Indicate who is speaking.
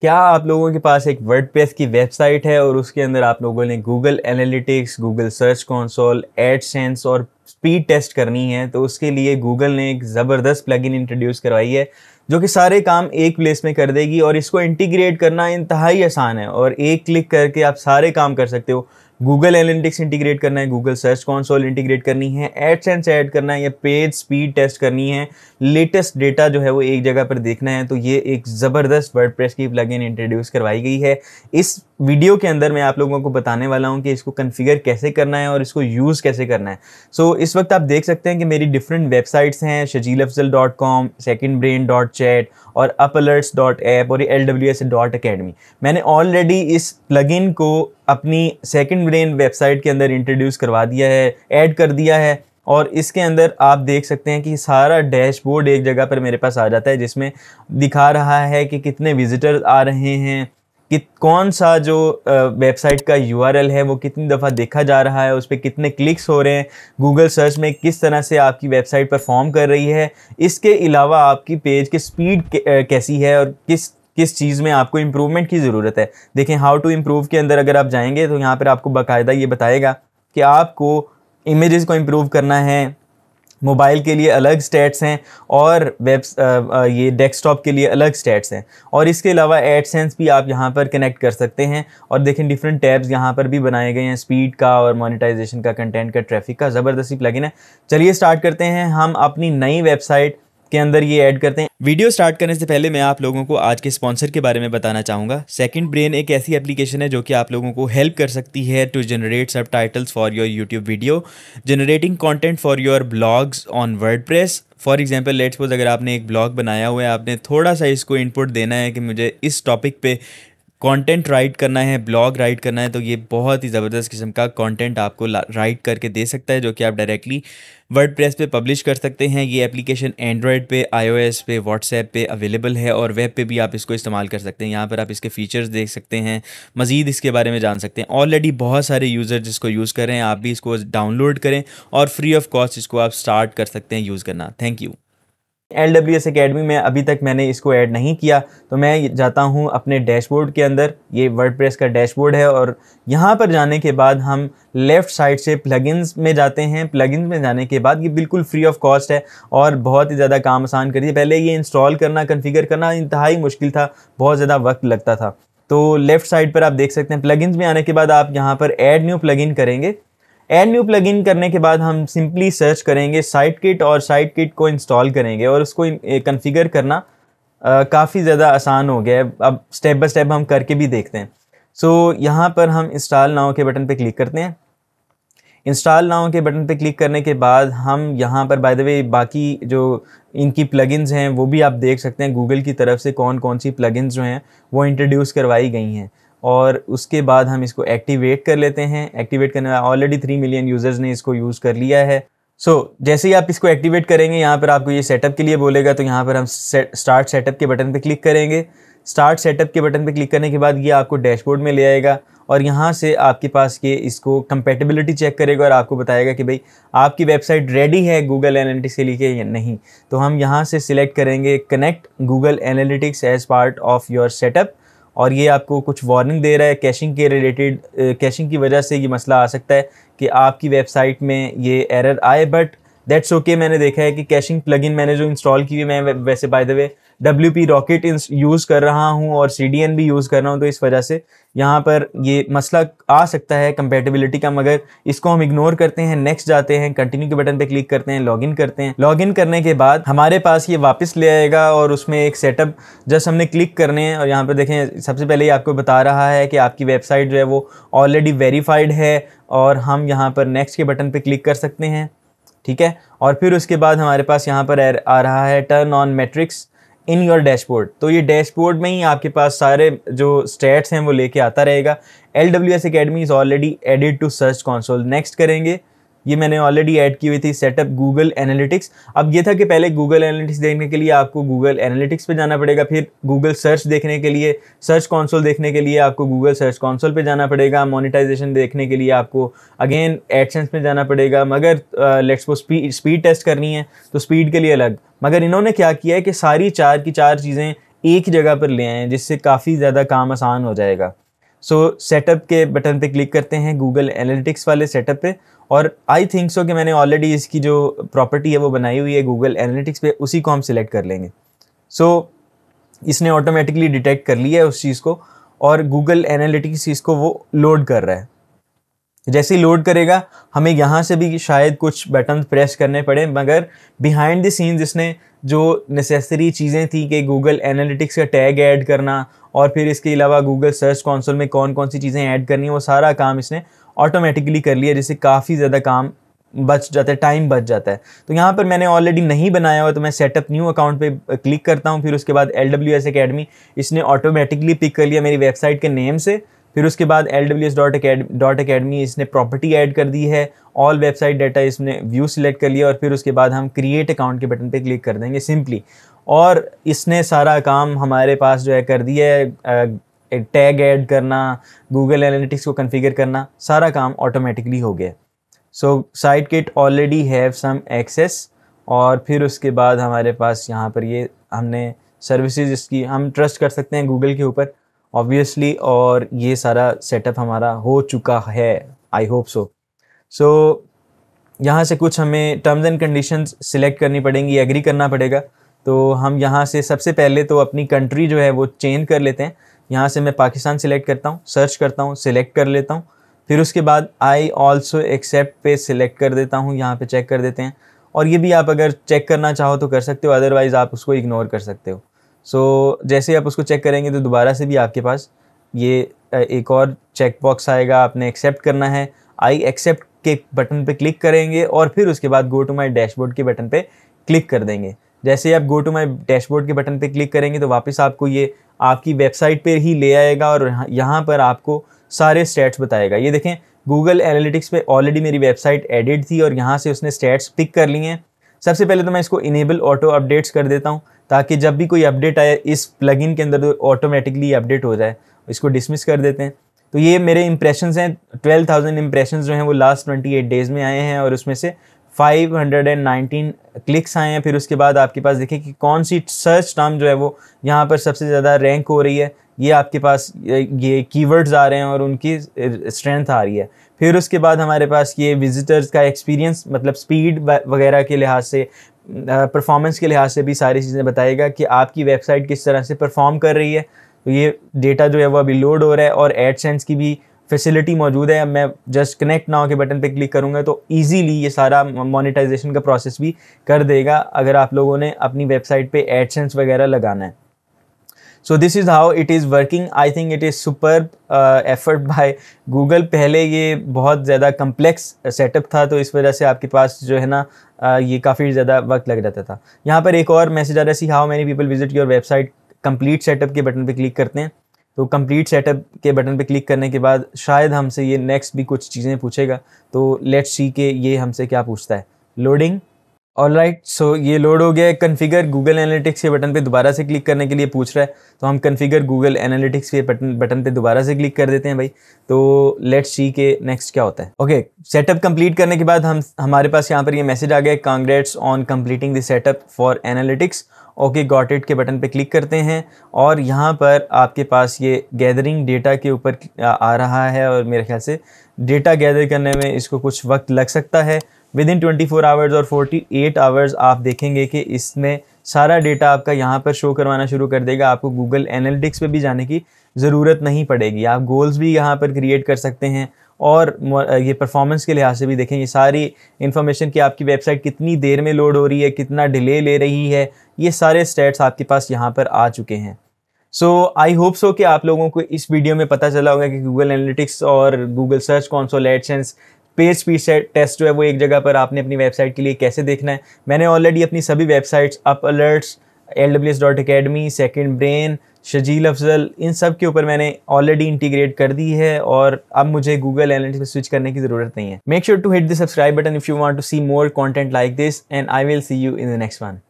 Speaker 1: क्या आप लोगों के पास एक वर्ड की वेबसाइट है और उसके अंदर आप लोगों ने Google Analytics Google search console AdSense और स्पीड टेस्ट करनी है तो उसके लिए गूगल ने एक ज़बरदस्त प्लगइन इंट्रोड्यूस करवाई है जो कि सारे काम एक प्लेस में कर देगी और इसको इंटीग्रेट करना इंतहाई आसान है और एक क्लिक करके आप सारे काम कर सकते हो गूगल एनालिटिक्स इंटीग्रेट करना है गूगल सर्च कॉन्सोल इंटीग्रेट करनी है एडसेंस ऐड करना है या पेज स्पीड टेस्ट करनी है लेटेस्ट डेटा जो है वो एक जगह पर देखना है तो ये एक ज़बरदस्त वर्ड प्रेस की इन इंट्रोड्यूस करवाई गई है इस वीडियो के अंदर मैं आप लोगों को बताने वाला हूँ कि इसको कन्फिगर कैसे करना है और इसको यूज़ कैसे करना है सो so, इस वक्त आप देख सकते हैं कि मेरी डिफरेंट वेबसाइट्स हैं Shajeel Afzal dot com second brain dot chat और अप अलर्ट्स डॉट ऐप और L W S dot academy मैंने ऑलरेडी इस प्लगिन को अपनी सेकंड ब्रेन वेबसाइट के अंदर इंट्रोड्यूस करवा दिया है ऐड कर दिया है और इसके अंदर आप देख सकते हैं कि सारा डैशबोर्ड एक जगह पर मेरे पास आ जाता है जिसमें दिखा रहा है कि कितने विजिटर आ रहे हैं कि कौन सा जो वेबसाइट का यू है वो कितनी दफ़ा देखा जा रहा है उस पर कितने क्लिक्स हो रहे हैं गूगल सर्च में किस तरह से आपकी वेबसाइट परफॉर्म कर रही है इसके अलावा आपकी पेज की स्पीड कैसी है और किस किस चीज़ में आपको इम्प्रूवमेंट की ज़रूरत है देखें हाउ टू इम्प्रूव के अंदर अगर आप जाएंगे तो यहाँ पर आपको बाकायदा ये बताएगा कि आपको इमेज़ को इम्प्रूव करना है मोबाइल के लिए अलग स्टेट्स हैं और वेब ये डेस्कटॉप के लिए अलग स्टेट्स हैं और इसके अलावा एडसेंस भी आप यहाँ पर कनेक्ट कर सकते हैं और देखें डिफरेंट टैब्स यहाँ पर भी बनाए गए हैं स्पीड का और मोनेटाइजेशन का कंटेंट का ट्रैफिक का ज़बरदस्ती प्लगइन है चलिए स्टार्ट करते हैं हम अपनी नई वेबसाइट के अंदर ये ऐड करते हैं वीडियो स्टार्ट करने से पहले मैं आप लोगों को आज के स्पॉन्सर के बारे में बताना चाहूँगा सेकंड ब्रेन एक ऐसी एप्लीकेशन है जो कि आप लोगों को हेल्प कर सकती है to generate subtitles for your YouTube video generating content for your blogs on word for example let's अगर आपने एक ब्लॉग बनाया हुआ है आपने थोड़ा सा इसको इनपुट देना है कि मुझे इस टॉपिक पे कंटेंट राइट करना है ब्लॉग राइट करना है तो ये बहुत ही ज़बरदस्त किस्म का कंटेंट आपको राइट करके दे सकता है जो कि आप डायरेक्टली वर्ड प्रेस पर पब्लिश कर सकते हैं ये एप्लीकेशन एंड्रॉयड पे आईओएस पे व्हाट्सएप पे अवेलेबल है और वेब पे भी आप इसको इस्तेमाल कर सकते हैं यहाँ पर आप इसके फीचर्स देख सकते हैं मज़ीद इसके बारे में जान सकते हैं ऑलरेडी बहुत सारे यूज़र जिसको यूज़ कर रहे हैं आप भी इसको डाउनलोड करें और फ्री ऑफ कॉस्ट इसको आप स्टार्ट कर सकते हैं यूज़ करना thank you L W S academy में अभी तक मैंने इसको ऐड नहीं किया तो मैं जाता हूँ अपने डैशबोर्ड के अंदर ये वर्डप्रेस का डैशबोर्ड है और यहाँ पर जाने के बाद हम लेफ़्ट साइड से प्लगइन्स में जाते हैं प्लगइन्स में जाने के बाद ये बिल्कुल फ्री ऑफ कॉस्ट है और बहुत ही ज़्यादा काम आसान करिए पहले ये इंस्टॉल करना कन्फिगर करना इंतहाई मुश्किल था बहुत ज़्यादा वक्त लगता था तो लेफ़्ट साइड पर आप देख सकते हैं प्लगइन्स में आने के बाद आप यहाँ पर ऐड न्यू प्लगइन करेंगे एड न्यू प्लग इन करने के बाद हम सिंपली सर्च करेंगे साइट किट और साइट किट को इंस्टॉल करेंगे और उसको कन्फिगर eh, करना काफ़ी ज़्यादा आसान हो गया है अब स्टेप बाय स्टेप हम करके भी देखते हैं सो so, यहाँ पर हम इंस्टॉल नाव के बटन पे क्लिक करते हैं इंस्टॉल नाव के बटन पे क्लिक करने के बाद हम यहाँ पर बाय द वे बाकी जो इनकी प्लगइन्स हैं वो भी आप देख सकते हैं गूगल की तरफ से कौन कौन सी प्लगइन्स जो हैं वो इंट्रोड्यूस करवाई गई हैं और उसके बाद हम इसको एक्टिवेट कर लेते हैं एक्टिवेट करने वाला ऑलरेडी थ्री मिलियन यूज़र्स ने इसको यूज़ कर लिया है सो so, जैसे ही आप इसको एक्टिवेट करेंगे यहाँ पर आपको ये सेटअप के लिए बोलेगा तो यहाँ पर हम सेट स्टार्ट सेटअप के बटन पर क्लिक करेंगे स्टार्ट सेटअप के बटन पर क्लिक करने के बाद ये आपको डैशबोर्ड में ले आएगा और यहाँ से आपके पास ये इसको कंपेटेबिलिटी चेक करेगा और आपको बताएगा कि भाई आपकी वेबसाइट रेडी है गूगल एनालिटिक्स के लिए या नहीं तो हम यहाँ से सिलेक्ट करेंगे connect Google Analytics as part of your setup और ये आपको कुछ वार्निंग दे रहा है कैशिंग के रिलेटेड कैशिंग की वजह से ये मसला आ सकता है कि आपकी वेबसाइट में ये एरर आए बट दैट्स ओके मैंने देखा है कि कैशिंग प्लग मैंने जो इंस्टॉल की हुई मैं वैसे by the way W P Rocket use कर रहा हूँ और सी डी एन भी यूज़ कर रहा हूँ तो इस वजह से यहाँ पर ये मसला आ सकता है कंपेटेबिलिटी का मगर इसको हम इग्नोर करते हैं नेक्स्ट जाते हैं कंटिन्यू के बटन पे क्लिक करते हैं लॉगिन करते हैं लॉगिन करने के बाद हमारे पास ये वापस ले आएगा और उसमें एक सेटअप जस्ट हमने क्लिक करने हैं और यहाँ पर देखें सबसे पहले ये आपको बता रहा है कि आपकी वेबसाइट जो है वो ऑलरेडी वेरीफाइड है और हम यहाँ पर नेक्स्ट के बटन पर क्लिक कर सकते हैं ठीक है और फिर उसके बाद हमारे पास यहाँ पर आ रहा है turn on metrics in your dashboard तो ये डैशबोर्ड में ही आपके पास सारे जो स्टेट्स हैं वो लेके आता रहेगा L W S academy is already added to Search Console next करेंगे ये मैंने ऑलरेडी ऐड की हुई थी सेटअप गूगल एनालिटिक्स अब ये था कि पहले गूगल एनालिटिक्स देखने के लिए आपको गूगल एनालिटिक्स पे जाना पड़ेगा फिर गूगल सर्च देखने के लिए सर्च कॉन्सोल देखने के लिए आपको गूगल सर्च कॉन्सोल पर जाना पड़ेगा मोनिटाइजेशन देखने के लिए आपको अगेन एडसेंस में जाना पड़ेगा मगर लेट्स को स्पीड स्पीड टेस्ट करनी है तो स्पीड के लिए अलग मगर इन्होंने क्या किया है कि सारी चार की चार चीज़ें एक जगह पर ले आए जिससे काफ़ी ज़्यादा काम आसान हो जाएगा सो सेटअप के बटन पे क्लिक करते हैं गूगल एनालिटिक्स वाले सेटअप पे और आई थिंक सो कि मैंने ऑलरेडी इसकी जो प्रॉपर्टी है वो बनाई हुई है गूगल एनालिटिक्स पे उसी को हम सिलेक्ट कर लेंगे सो so, इसने ऑटोमेटिकली डिटेक्ट कर लिया है उस चीज़ को और गूगल एनालिटिक्स इसको वो लोड कर रहा है जैसे ही लोड करेगा हमें यहाँ से भी शायद कुछ बटन प्रेस करने पड़े मगर बिहाइंड द सीन इसने जो नेसेसरी चीज़ें थी कि गूगल एनालिटिक्स का टैग ऐड करना और फिर इसके अलावा गूगल सर्च कौंसल में कौन कौन सी चीज़ें ऐड करनी वो सारा काम इसने ऑटोमेटिकली कर लिया जिससे काफ़ी ज़्यादा काम बच जाता है टाइम बच जाता है तो यहाँ पर मैंने ऑलरेडी नहीं बनाया हुआ तो मैं सेटअप न्यू अकाउंट पे क्लिक करता हूँ फिर उसके बाद एल डब्ल्यू एस अकेडमी इसने ऑटोमेटिकली पिक कर लिया मेरी वेबसाइट के नेम से फिर उसके बाद L W S dot dot academy इसने प्रॉपर्टी ऐड कर दी है ऑल वेबसाइट डाटा इसने व्यू सिलेक्ट कर लिया और फिर उसके बाद हम क्रिएट अकाउंट के बटन पे क्लिक कर देंगे सिंपली और इसने सारा काम हमारे पास जो है कर दिया है टैग ऐड करना गूगल एनालिटिक्स को कन्फिगर करना सारा काम ऑटोमेटिकली हो गया so Site Kit already have some access और फिर उसके बाद हमारे पास यहाँ पर ये हमने सर्विसेज इसकी हम ट्रस्ट कर सकते हैं गूगल के ऊपर ऑब्वियसली और ये सारा सेटअप हमारा हो चुका है आई होप सो सो यहाँ से कुछ हमें टर्म्स एंड कंडीशंस सिलेक्ट करनी पड़ेंगी एग्री करना पड़ेगा तो हम यहाँ से सबसे पहले तो अपनी कंट्री जो है वो चेंज कर लेते हैं यहाँ से मैं पाकिस्तान सिलेक्ट करता हूँ सर्च करता हूँ सिलेक्ट कर लेता हूँ फिर उसके बाद आई ऑल्सो एक्सेप्ट पे सिलेक्ट कर देता हूँ यहाँ पे चेक कर देते हैं और ये भी आप अगर चेक करना चाहो तो कर सकते हो अदरवाइज़ आप उसको इग्नोर कर सकते हो सो so, जैसे आप उसको चेक करेंगे तो दोबारा से भी आपके पास ये एक और चेक बॉक्स आएगा आपने एक्सेप्ट करना है आई एक्सेप्ट के बटन पे क्लिक करेंगे और फिर उसके बाद गो टू माई डैशबोर्ड के बटन पे क्लिक कर देंगे जैसे ही आप गो टू माई डैशबोर्ड के बटन पे क्लिक करेंगे तो वापस आपको ये आपकी वेबसाइट पर ही ले आएगा और यहाँ पर आपको सारे स्टेट्स बताएगा ये देखें गूगल एनालिटिक्स पे ऑलरेडी मेरी वेबसाइट एडिड थी और यहाँ से उसने स्टेट्स पिक कर लिए हैं सबसे पहले तो मैं इसको इनेबल ऑटो अपडेट्स कर देता हूँ ताकि जब भी कोई अपडेट आए इस प्लगइन के अंदर तो ऑटोमेटिकली अपडेट हो जाए इसको डिसमिस कर देते हैं तो ये मेरे इंप्रेशन हैं ट्वेल्व थाउजेंड इंप्रेशन जो हैं वो लास्ट ट्वेंटी एट डेज़ में आए हैं और उसमें से 519 क्लिक्स आए हैं फिर उसके बाद आपके पास देखें कि कौन सी सर्च टर्म जो है वो यहाँ पर सबसे ज़्यादा रैंक हो रही है ये आपके पास ये कीवर्ड्स आ रहे हैं और उनकी स्ट्रेंथ आ रही है फिर उसके बाद हमारे पास ये विजिटर्स का एक्सपीरियंस मतलब स्पीड वगैरह के लिहाज से परफॉर्मेंस के लिहाज से भी सारी चीज़ें बताएगा कि आपकी वेबसाइट किस तरह से परफॉर्म कर रही है तो ये डेटा जो है वो अभी लोड हो रहा है और एडसेंस की भी फैसिलिटी मौजूद है मैं जस्ट कनेक्ट नाउ के बटन पे क्लिक करूँगा तो इजीली ये सारा मोनेटाइजेशन का प्रोसेस भी कर देगा अगर आप लोगों ने अपनी वेबसाइट पे एडसेंस वगैरह लगाना है so this is how it is working I think it is super effort by Google पहले ये बहुत ज़्यादा कम्प्लेक्स सेटअप था तो इस वजह से आपके पास जो है ना uh, ये काफ़ी ज़्यादा वक्त लग जाता था यहाँ पर एक और मैसेज आ रहा है see how many people visit your website complete setup के बटन पर क्लिक करते हैं तो कंप्लीट सेटअप के बटन पे क्लिक करने के बाद शायद हमसे ये नेक्स्ट भी कुछ चीज़ें पूछेगा तो लेट्स सी के ये हमसे क्या पूछता है लोडिंग ऑल राइट सो ये लोड हो गया है कन्फिगर गूगल एनालिटिक्स के बटन पे दोबारा से क्लिक करने के लिए पूछ रहा है तो हम कन्फिगर गूगल एनालिटिक्स के बटन बटन पे दोबारा से क्लिक कर देते हैं भाई तो लेट्स सी के नेक्स्ट क्या होता है ओके सेटअप कंप्लीट करने के बाद हम हमारे पास यहाँ पर ये मैसेज आ गया congrats on completing the setup for analytics okay got it के बटन पे क्लिक करते हैं और यहाँ पर आपके पास ये गैदरिंग डेटा के ऊपर आ रहा है और मेरे ख्याल से डेटा गैदर करने में इसको कुछ वक्त लग सकता है within twenty four hours और फोर्टी एट आवर्स आप देखेंगे कि इसमें सारा डेटा आपका यहाँ पर शो करवाना शुरू कर देगा आपको गूगल एनालिटिक्स पे भी जाने की ज़रूरत नहीं पड़ेगी आप गोल्स भी यहाँ पर क्रिएट कर सकते हैं और ये परफॉर्मेंस के लिहाज से भी देखें ये सारी इन्फॉर्मेशन कि आपकी वेबसाइट कितनी देर में लोड हो रही है कितना डिले ले रही है ये सारे स्टेट्स आपके पास यहाँ पर आ चुके हैं सो आई होप सो कि आप लोगों को इस वीडियो में पता चला होगा कि गूगल एनालिटिक्स और Google search console AdSense page से टेस्ट जो है वो एक जगह पर आपने अपनी वेबसाइट के लिए कैसे देखना है मैंने ऑलरेडी अपनी सभी websites up alerts L W S dot academy second brain Shajeel Afzal इन सब के ऊपर मैंने ऑलरेडी इंटीग्रेट कर दी है और अब मुझे गूगल एनालिटिक्स पर स्विच करने की ज़रूरत नहीं है make sure to hit the subscribe button if you want to see more content like this and I will see you in the next one